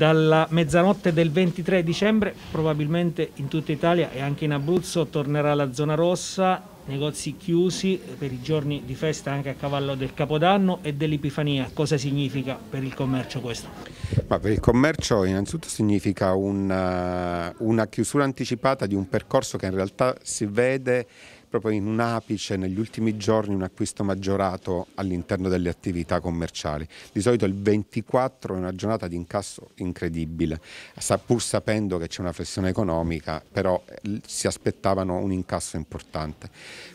dalla mezzanotte del 23 dicembre probabilmente in tutta Italia e anche in Abruzzo tornerà la zona rossa, negozi chiusi per i giorni di festa anche a cavallo del Capodanno e dell'Epifania. Cosa significa per il commercio questo? Ma per il commercio innanzitutto significa una, eh, una chiusura anticipata di un percorso che in realtà si vede proprio in un apice negli ultimi giorni un acquisto maggiorato all'interno delle attività commerciali. Di solito il 24 è una giornata di incasso incredibile, pur sapendo che c'è una flessione economica, però eh, si aspettavano un incasso importante.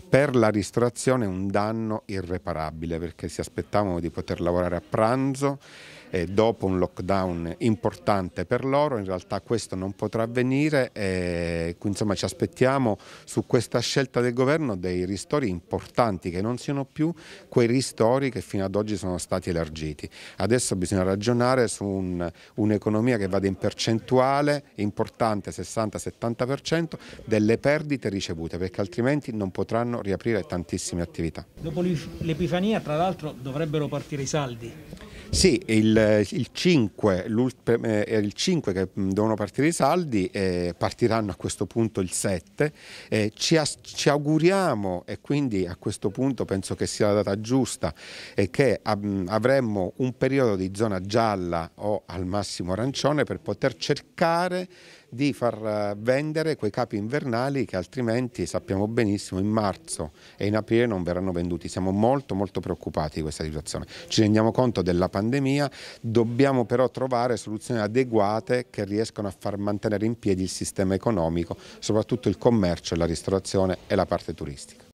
Per la ristorazione un danno irreparabile perché si aspettavano di poter lavorare a pranzo eh, dopo un lockdown importante per loro, in realtà questo non potrà avvenire e insomma ci aspettiamo su questa scelta del governo dei ristori importanti che non siano più quei ristori che fino ad oggi sono stati elargiti. Adesso bisogna ragionare su un'economia un che vada in percentuale importante 60-70% delle perdite ricevute perché altrimenti non potranno riaprire tantissime attività. Dopo l'Epifania tra l'altro dovrebbero partire i saldi. Sì, il, il 5, eh, il 5 che devono partire i saldi, eh, partiranno a questo punto il 7. Eh, ci, as, ci, auguriamo e quindi a questo punto penso che sia la data giusta e che ab, avremmo un periodo di zona gialla o al massimo arancione per poter cercare di far eh, vendere quei capi invernali che altrimenti sappiamo benissimo in marzo e in aprile non verranno venduti. Siamo molto molto preoccupati di questa situazione. Ci rendiamo conto della pandemia, dobbiamo però trovare soluzioni adeguate che riescano a far mantenere in piedi il sistema economico, soprattutto il commercio, la ristorazione e la parte turistica.